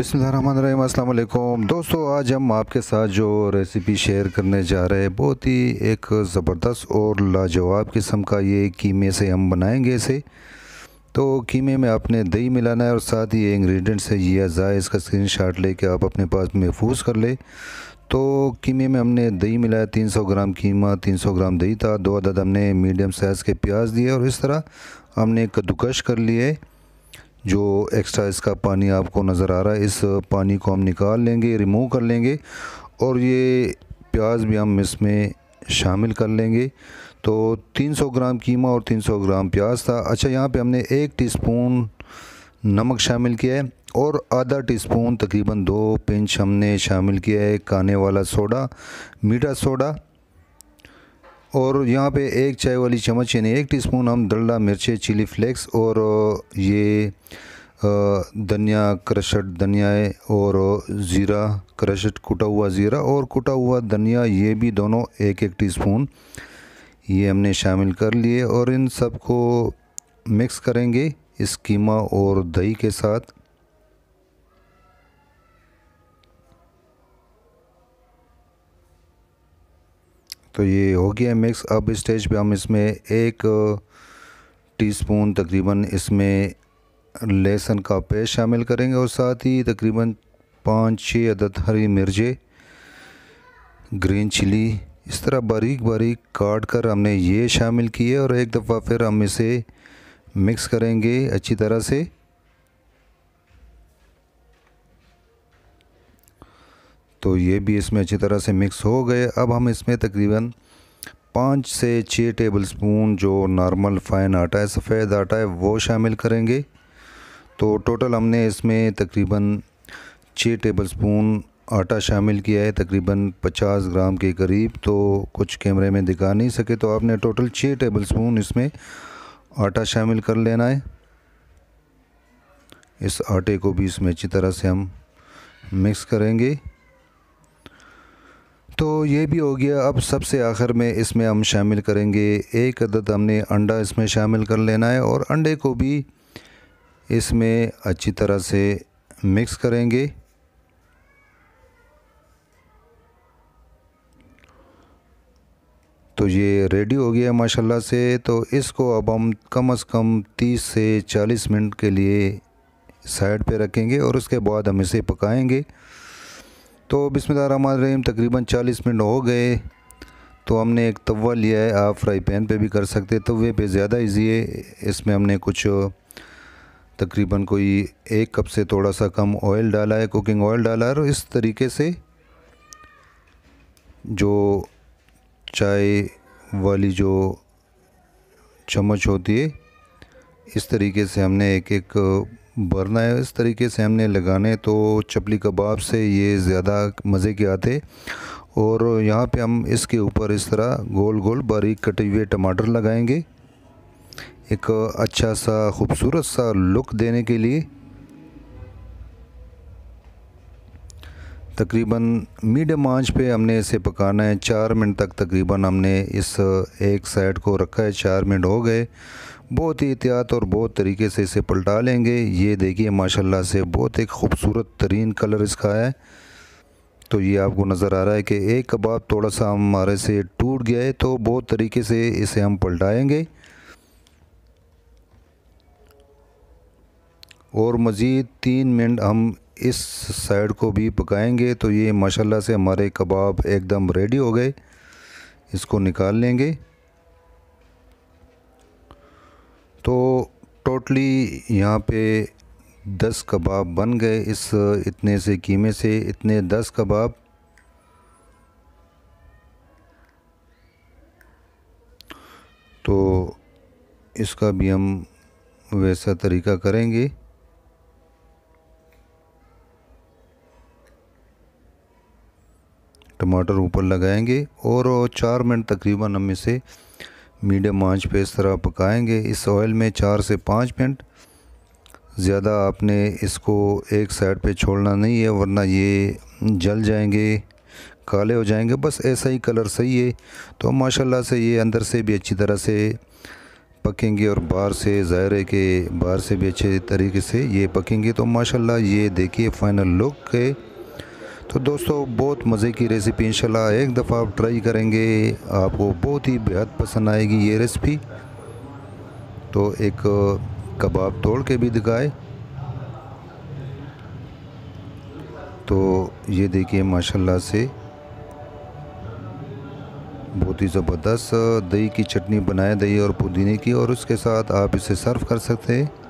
अस्सलाम वालेकुम दोस्तों आज हम आपके साथ जो रेसिपी शेयर करने जा रहे हैं बहुत ही एक ज़बरदस्त और लाजवाब किस्म का ये कीमे से हम बनाएंगे इसे तो कीमे में आपने दही मिलाना है और साथ ही ये इंग्रेडिएंट्स है ये अज़ा इसका स्क्रीन शॉट लेके आप अपने पास महफूज कर ले तो कीमे में हमने दही मिलाया 300 ग्राम कीमा 300 ग्राम दही था दो अदद हमने मीडियम साइज़ के प्याज दिए और इस तरह हमने कद्दूकश कर लिए जो एक्स्ट्रा इसका पानी आपको नज़र आ रहा है इस पानी को हम निकाल लेंगे रिमूव कर लेंगे और ये प्याज भी हम इसमें शामिल कर लेंगे तो 300 ग्राम कीमा और 300 ग्राम प्याज था अच्छा यहाँ पे हमने एक टीस्पून नमक शामिल किया है और आधा टीस्पून तकरीबन दो पिंच हमने शामिल किया है काने वाला सोडा मीठा सोडा और यहाँ पे एक चाय वाली चम्मच यानी एक टीस्पून हम दल्ला मिर्चे चिली फ्लेक्स और ये धनिया क्रशड धनिया और ज़ीरा क्रशड कुटा हुआ ज़ीरा और कुटा हुआ धनिया ये भी दोनों एक एक टीस्पून ये हमने शामिल कर लिए और इन सब को मिक्स करेंगे इस कीमा और दही के साथ तो ये हो गया मिक्स अब स्टेज पे हम इसमें एक टीस्पून तकरीबन इसमें लहसुन का पेस्ट शामिल करेंगे और साथ ही तकरीबन पाँच छः अदद हरी मिर्चें ग्रीन चिली इस तरह बारीक बारीक काट कर हमने ये शामिल किए और एक दफ़ा फिर हम इसे मिक्स करेंगे अच्छी तरह से तो ये भी इसमें अच्छी तरह से मिक्स हो गए अब हम इसमें तकरीबन पाँच से छः टेबल स्पून जो नॉर्मल फ़ाइन आटा है सफ़ेद आटा है वो शामिल करेंगे तो टोटल हमने इसमें तकरीबन छः टेबल स्पून आटा शामिल किया है तकरीबन 50 ग्राम के करीब तो कुछ कैमरे में दिखा नहीं सके तो आपने टोटल छः टेबल स्पून इसमें आटा शामिल कर लेना है इस आटे को भी इसमें अच्छी तरह से हम मिक्स करेंगे तो ये भी हो गया अब सबसे आखिर में इसमें हम शामिल करेंगे एक अदद हमने अंडा इसमें शामिल कर लेना है और अंडे को भी इसमें अच्छी तरह से मिक्स करेंगे तो ये रेडी हो गया माशाल्लाह से तो इसको अब हम कम अज़ कम 30 से 40 मिनट के लिए साइड पे रखेंगे और उसके बाद हम इसे पकाएंगे तो बिसमीम तकरीबन 40 मिनट हो गए तो हमने एक तवा लिया है आप फ्राई पैन पे भी कर सकते तवे पे ज़्यादा इजी है इसमें हमने कुछ तकरीबन कोई एक कप से थोड़ा सा कम ऑयल डाला है कुकिंग ऑयल डाला है और इस तरीके से जो चाय वाली जो चम्मच होती है इस तरीके से हमने एक एक वरना इस तरीके से हमने लगाने तो चपली कबाब से ये ज़्यादा मज़े के आते और यहाँ पे हम इसके ऊपर इस तरह गोल गोल बारीक कटे हुए टमाटर लगाएंगे एक अच्छा सा खूबसूरत सा लुक देने के लिए तकरीबन मीडियम आंच पे हमने इसे पकाना है चार मिनट तक तकरीबन हमने इस एक साइड को रखा है चार मिनट हो गए बहुत ही एहतियात और बहुत तरीके से इसे पलटा लेंगे ये देखिए माशाल्लाह से बहुत एक ख़ूबसूरत तरीन कलर इसका है तो ये आपको नज़र आ रहा है कि एक कबाब थोड़ा सा हमारे से टूट गया है तो बहुत तरीके से इसे हम पलटाएँगे और मज़ीद तीन मिनट हम इस साइड को भी पकाएंगे तो ये माशाल्लाह से हमारे कबाब एकदम रेडी हो गए इसको निकाल लेंगे तो टोटली यहाँ पे दस कबाब बन गए इस इतने से कीमे से इतने दस कबाब तो इसका भी हम वैसा तरीका करेंगे टमाटर ऊपर लगाएंगे और चार मिनट तकरीबन हम इसे मीडियम आंच पे इस तरह पकाएंगे इस ऑयल में चार से पाँच मिनट ज़्यादा आपने इसको एक साइड पे छोड़ना नहीं है वरना ये जल जाएंगे काले हो जाएंगे बस ऐसा ही कलर सही है तो माशाल्लाह से ये अंदर से भी अच्छी तरह से पकेंगे और बाहर से ज़ायरे के बाहर से भी अच्छे तरीके से ये पकेंगे तो माशाल्लाह ये देखिए फ़ाइनल लुक है तो दोस्तों बहुत मज़े की रेसिपी इंशाल्लाह एक दफ़ा आप ट्राई करेंगे आपको बहुत ही बेहद पसंद आएगी ये रेसिपी तो एक कबाब तोड़ के भी दिखाए तो ये देखिए माशाल्लाह से बहुत ही ज़बरदस्त दही की चटनी बनाए दही और पुदीने की और उसके साथ आप इसे सर्व कर सकते हैं